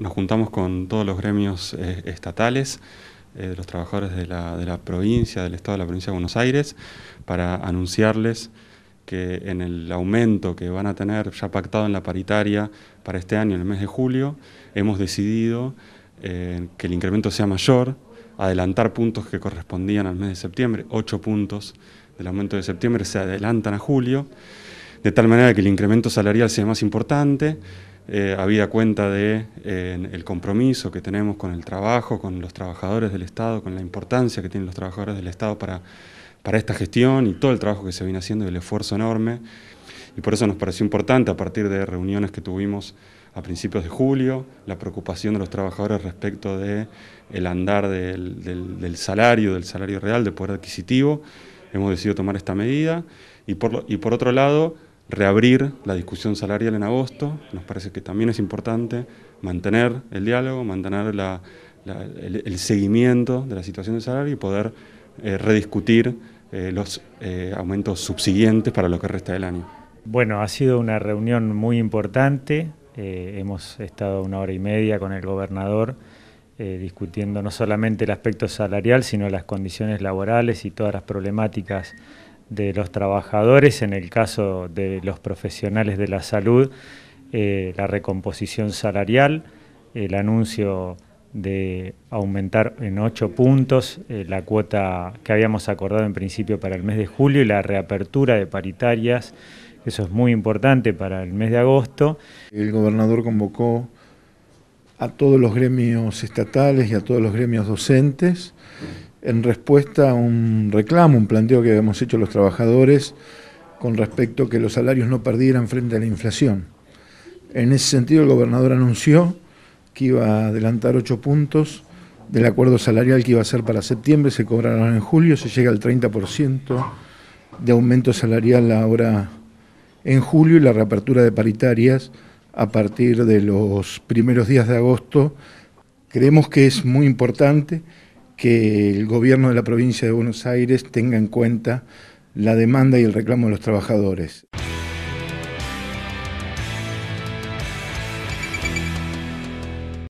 nos juntamos con todos los gremios eh, estatales, eh, de los trabajadores de la, provincia, del Estado de la provincia de Buenos Aires, para anunciarles que en el aumento que van a tener ya pactado en la paritaria para este año, en el mes de julio, hemos decidido eh, que el incremento sea mayor, adelantar puntos que correspondían al mes de septiembre, ocho puntos del aumento de septiembre se adelantan a julio, de tal manera que el incremento salarial sea más importante, eh, habida cuenta de eh, el compromiso que tenemos con el trabajo, con los trabajadores del Estado, con la importancia que tienen los trabajadores del Estado para, para esta gestión y todo el trabajo que se viene haciendo y el esfuerzo enorme. Y por eso nos pareció importante, a partir de reuniones que tuvimos a principios de julio, la preocupación de los trabajadores respecto de el andar del, del, salario, del salario real, del poder adquisitivo, hemos decidido tomar esta medida. Y por, y por otro lado, reabrir la discusión salarial en agosto, nos parece que también es importante mantener el diálogo, mantener el, seguimiento de la situación de salario y poder eh, rediscutir eh, los eh, aumentos subsiguientes para lo que resta del año. Bueno, ha sido una reunión muy importante, hemos estado una hora y media con el gobernador discutiendo no solamente el aspecto salarial, sino las condiciones laborales y todas las problemáticas de los trabajadores, en el caso de los profesionales de la salud, eh, la recomposición salarial, el anuncio de aumentar en ocho puntos eh, la cuota que habíamos acordado en principio para el mes de julio y la reapertura de paritarias, eso es muy importante para el mes de agosto. El gobernador convocó a todos los gremios estatales y a todos los gremios docentes en respuesta a un reclamo, un planteo que habíamos hecho los trabajadores con respecto a que los salarios no perdieran frente a la inflación. En ese sentido, el gobernador anunció que iba a adelantar ocho puntos del acuerdo salarial que iba a ser para septiembre, se cobraron en julio, se llega al 30% de aumento salarial ahora en julio y la reapertura de paritarias a partir de los primeros días de agosto. Creemos que es muy importante que el gobierno de la provincia de Buenos Aires tenga en cuenta la demanda y el reclamo de los trabajadores.